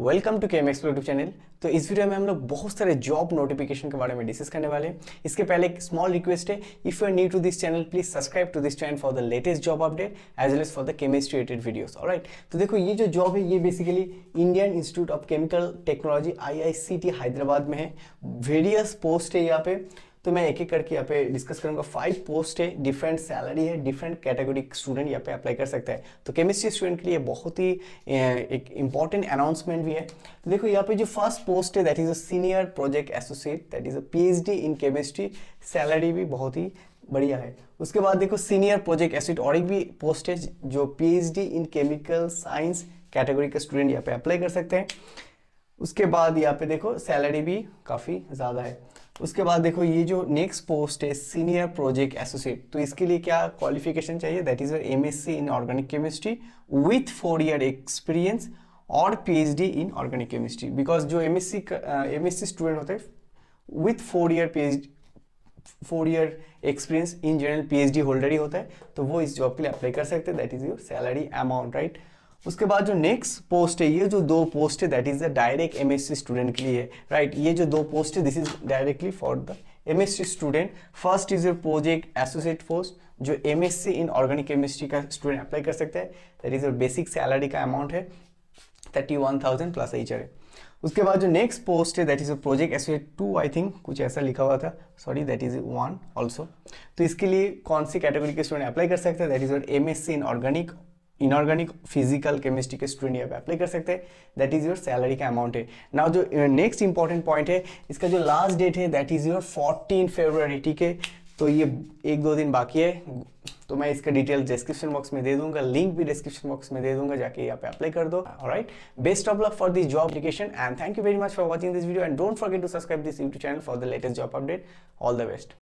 Welcome to Chem Explo channel तो इस video में हम लोग बहुत सारे जॉब नोटिफिकेशन के बारे में डिस्कस करने वाले हैं इसके पहले एक स्मॉल रिक्वेस्ट है if you are new to this channel please subscribe to this channel for the latest job update as well as for the chemistry related और राइट तो देखो ये जो जॉब है ये basically Indian Institute of Chemical Technology I Hyderabad में है वेरियस पोस्ट है यहाँ पे तो मैं एक एक करके यहाँ पे डिस्कस करूँगा फाइव पोस्ट है डिफरेंट सैलरी है डिफरेंट कैटेगरी स्टूडेंट यहाँ पे अप्लाई कर सकता है तो केमिस्ट्री स्टूडेंट के लिए बहुत ही एक इंपॉर्टेंट अनाउंसमेंट भी है तो देखो यहाँ पे जो फर्स्ट पोस्ट है that is a senior project associate that is a P in chemistry salary भी बहुत ही बढ़िया है उसके बाद देखो सीनियर प्रोजेक्ट एसोसिएट और एक भी पोस्ट है जो P in chemical science category के स्टूडेंट यहाँ पे अप्लाई कर सकते हैं उसके बाद यहाँ पे देखो सैलरी भी काफ़ी ज़्यादा है उसके बाद देखो ये जो नेक्स्ट पोस्ट है सीनियर प्रोजेक्ट एसोसिएट तो इसके लिए क्या क्वालिफिकेशन चाहिए that is M S C in organic chemistry with four year experience और PhD in organic chemistry because जो M S C M S C student होते हैं with four year P H four year experience in general D holder ही होता है तो वो इस जॉब के लिए अप्लाई कर सकते हैं that is your salary amount right उसके बाद जो नेक्स्ट पोस्ट है ये जो दो पोस्ट है that is the direct M student के लिए राइट right? ये जो दो पोस्ट है this is directly for the M student first is your project associate post जो एम इन ऑर्गेनिक केमिस्ट्री का स्टूडेंट अप्लाई कर सकते हैं that is your basic salary का अमाउंट है thirty one thousand plus H है उसके बाद जो नेक्स्ट पोस्ट है that is a project associate two I think कुछ ऐसा लिखा हुआ था sorry that is one also तो इसके लिए कौन सी कैटेगरी के स्टूडेंट अप्लाई कर सकते हैं that is your M in organic inorganic physical chemistry के स्टूडेंट यहाँ पे अप्लाई कर सकते हैं दैट इज योर सैलरी का अमाउंट है नाउ जो नेक्स्ट इंपॉर्टेंट पॉइंट है इसका जो लास्ट डेट है that is your fourteen February ठीक है तो ये एक दो दिन बाकी है तो मैं इसका डिटेल डिस्क्रिप्शन बॉक्स में दे दूंगा लिंक भी डिस्क्रिप्शन बॉक्स में दे दूंगा जाके यहाँ पे अप्लाई कर दो right best of luck for this job application and thank you very much for watching this video and don't forget to subscribe this YouTube channel for the latest job update all the best